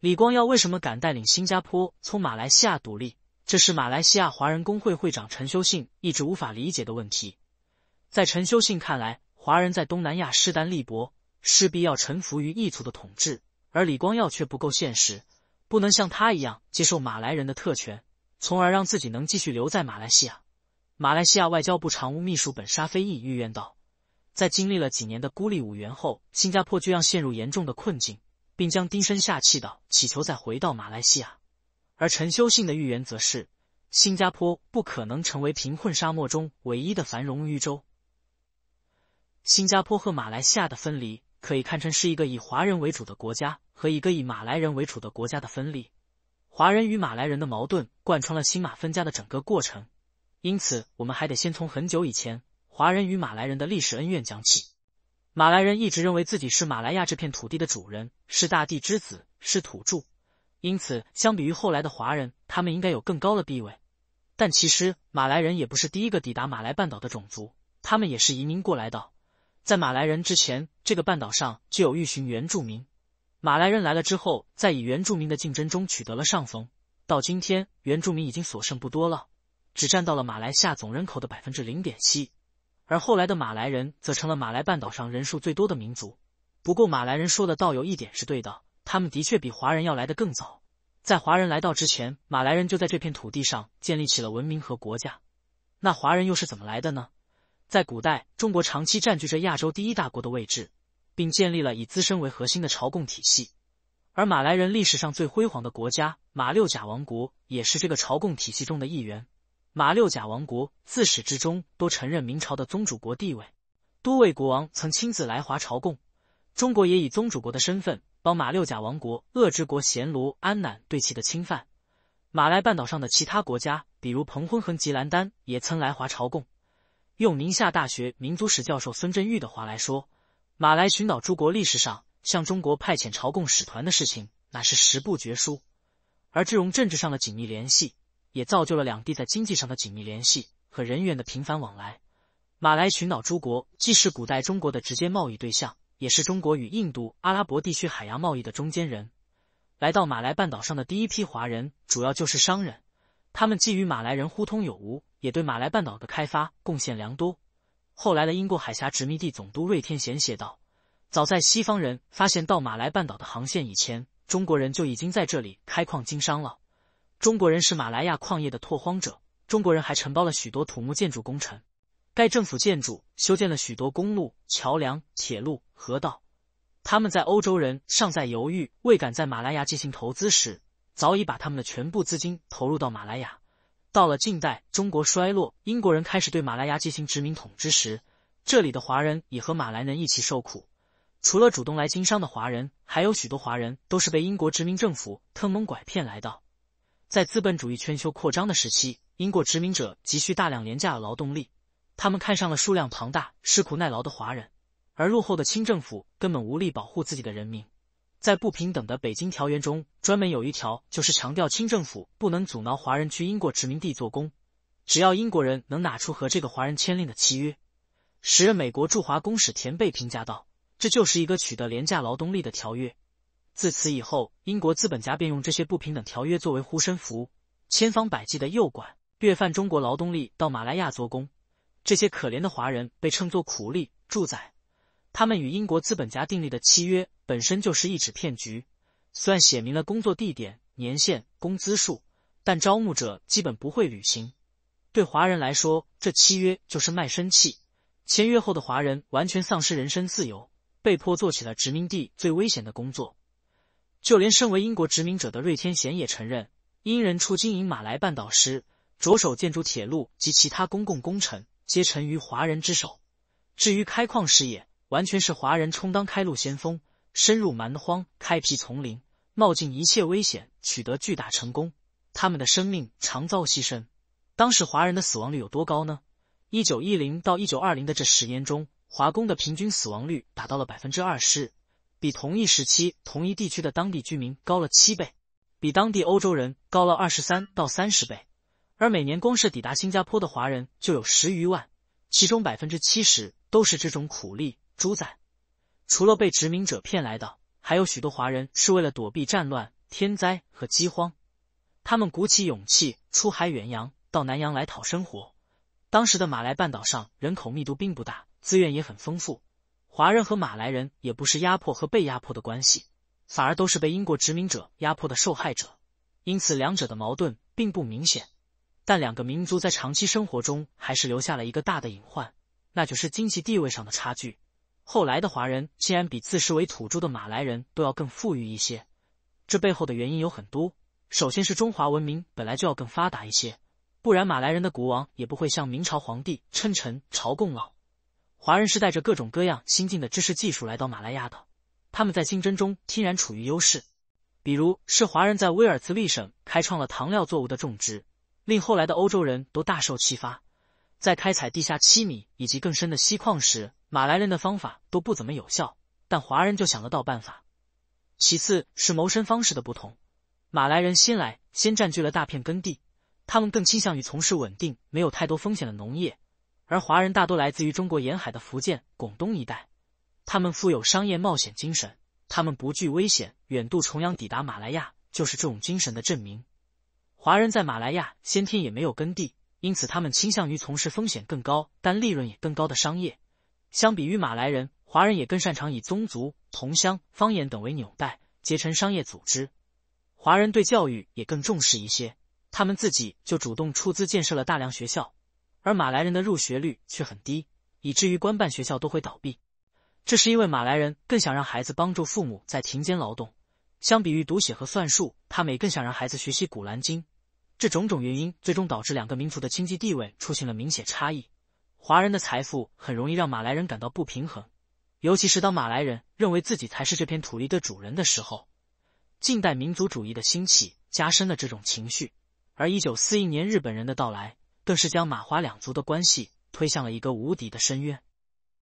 李光耀为什么敢带领新加坡从马来西亚独立？这是马来西亚华人工会会长陈修信一直无法理解的问题。在陈修信看来，华人在东南亚势单力薄，势必要臣服于异族的统治。而李光耀却不够现实，不能像他一样接受马来人的特权，从而让自己能继续留在马来西亚。马来西亚外交部常务秘书本沙非意预言道：“在经历了几年的孤立无援后，新加坡就要陷入严重的困境。”并将低声下气的乞求再回到马来西亚，而陈修信的预言则是：新加坡不可能成为贫困沙漠中唯一的繁荣绿洲。新加坡和马来西亚的分离可以看成是一个以华人为主的国家和一个以马来人为主的国家的分离。华人与马来人的矛盾贯穿了新马分家的整个过程，因此我们还得先从很久以前华人与马来人的历史恩怨讲起。马来人一直认为自己是马来亚这片土地的主人，是大地之子，是土著，因此相比于后来的华人，他们应该有更高的地位。但其实，马来人也不是第一个抵达马来半岛的种族，他们也是移民过来的。在马来人之前，这个半岛上就有一群原住民。马来人来了之后，在与原住民的竞争中取得了上风。到今天，原住民已经所剩不多了，只占到了马来西亚总人口的百分之零点七。而后来的马来人则成了马来半岛上人数最多的民族。不过，马来人说的倒有一点是对的，他们的确比华人要来的更早。在华人来到之前，马来人就在这片土地上建立起了文明和国家。那华人又是怎么来的呢？在古代，中国长期占据着亚洲第一大国的位置，并建立了以自身为核心的朝贡体系。而马来人历史上最辉煌的国家马六甲王国，也是这个朝贡体系中的一员。马六甲王国自始至终都承认明朝的宗主国地位，多位国王曾亲自来华朝贡，中国也以宗主国的身份帮马六甲王国遏制国暹罗安南对其的侵犯。马来半岛上的其他国家，比如彭亨和吉兰丹，也曾来华朝贡。用宁夏大学民族史教授孙振玉的话来说，马来群岛诸国历史上向中国派遣朝贡使团的事情，那是十不绝书。而这种政治上的紧密联系。也造就了两地在经济上的紧密联系和人员的频繁往来。马来群岛诸国既是古代中国的直接贸易对象，也是中国与印度、阿拉伯地区海洋贸易的中间人。来到马来半岛上的第一批华人主要就是商人，他们既与马来人互通有无，也对马来半岛的开发贡献良多。后来的英国海峡殖民地总督瑞天贤写道：“早在西方人发现到马来半岛的航线以前，中国人就已经在这里开矿经商了。”中国人是马来亚矿业的拓荒者，中国人还承包了许多土木建筑工程，该政府建筑，修建了许多公路、桥梁、铁路、河道。他们在欧洲人尚在犹豫、未敢在马来亚进行投资时，早已把他们的全部资金投入到马来亚。到了近代，中国衰落，英国人开始对马来亚进行殖民统治时，这里的华人也和马来人一起受苦。除了主动来经商的华人，还有许多华人都是被英国殖民政府坑蒙拐骗来到。在资本主义全球扩张的时期，英国殖民者急需大量廉价劳动力，他们看上了数量庞大、吃苦耐劳的华人，而落后的清政府根本无力保护自己的人民。在不平等的《北京条约》中，专门有一条就是强调清政府不能阻挠华人去英国殖民地做工，只要英国人能拿出和这个华人签订的契约。时任美国驻华公使田贝评价道：“这就是一个取得廉价劳动力的条约。”自此以后，英国资本家便用这些不平等条约作为护身符，千方百计的诱拐、掠犯中国劳动力到马来亚做工。这些可怜的华人被称作苦力、住宅。他们与英国资本家订立的契约本身就是一纸骗局。虽然写明了工作地点、年限、工资数，但招募者基本不会履行。对华人来说，这契约就是卖身契。签约后的华人完全丧失人身自由，被迫做起了殖民地最危险的工作。就连身为英国殖民者的瑞天贤也承认，英人出经营马来半岛时，着手建筑铁路及其他公共工程，皆成于华人之手。至于开矿事业，完全是华人充当开路先锋，深入蛮荒，开辟丛林，冒尽一切危险，取得巨大成功。他们的生命常遭牺牲。当时华人的死亡率有多高呢？一九一零到一九二零的这十年中，华工的平均死亡率达到了百分之二十。比同一时期同一地区的当地居民高了七倍，比当地欧洲人高了二十三到三十倍。而每年光是抵达新加坡的华人就有十余万，其中百分之七十都是这种苦力猪仔。除了被殖民者骗来的，还有许多华人是为了躲避战乱、天灾和饥荒，他们鼓起勇气出海远洋，到南洋来讨生活。当时的马来半岛上人口密度并不大，资源也很丰富。华人和马来人也不是压迫和被压迫的关系，反而都是被英国殖民者压迫的受害者，因此两者的矛盾并不明显。但两个民族在长期生活中还是留下了一个大的隐患，那就是经济地位上的差距。后来的华人竟然比自视为土著的马来人都要更富裕一些，这背后的原因有很多。首先是中华文明本来就要更发达一些，不然马来人的国王也不会向明朝皇帝称臣朝贡了。华人是带着各种各样新进的知识技术来到马来亚的，他们在竞争中天然处于优势。比如是华人在威尔兹利省开创了糖料作物的种植，令后来的欧洲人都大受启发。在开采地下七米以及更深的锡矿时，马来人的方法都不怎么有效，但华人就想得到办法。其次是谋生方式的不同，马来人先来先占据了大片耕地，他们更倾向于从事稳定、没有太多风险的农业。而华人大多来自于中国沿海的福建、广东一带，他们富有商业冒险精神，他们不惧危险，远渡重洋抵达马来亚，就是这种精神的证明。华人在马来亚先天也没有耕地，因此他们倾向于从事风险更高但利润也更高的商业。相比于马来人，华人也更擅长以宗族、同乡、方言等为纽带结成商业组织。华人对教育也更重视一些，他们自己就主动出资建设了大量学校。而马来人的入学率却很低，以至于官办学校都会倒闭。这是因为马来人更想让孩子帮助父母在田间劳动，相比于读写和算术，他们更想让孩子学习《古兰经》。这种种原因最终导致两个民族的经济地位出现了明显差异。华人的财富很容易让马来人感到不平衡，尤其是当马来人认为自己才是这片土地的主人的时候。近代民族主义的兴起加深了这种情绪，而1941年日本人的到来。更是将马华两族的关系推向了一个无底的深渊。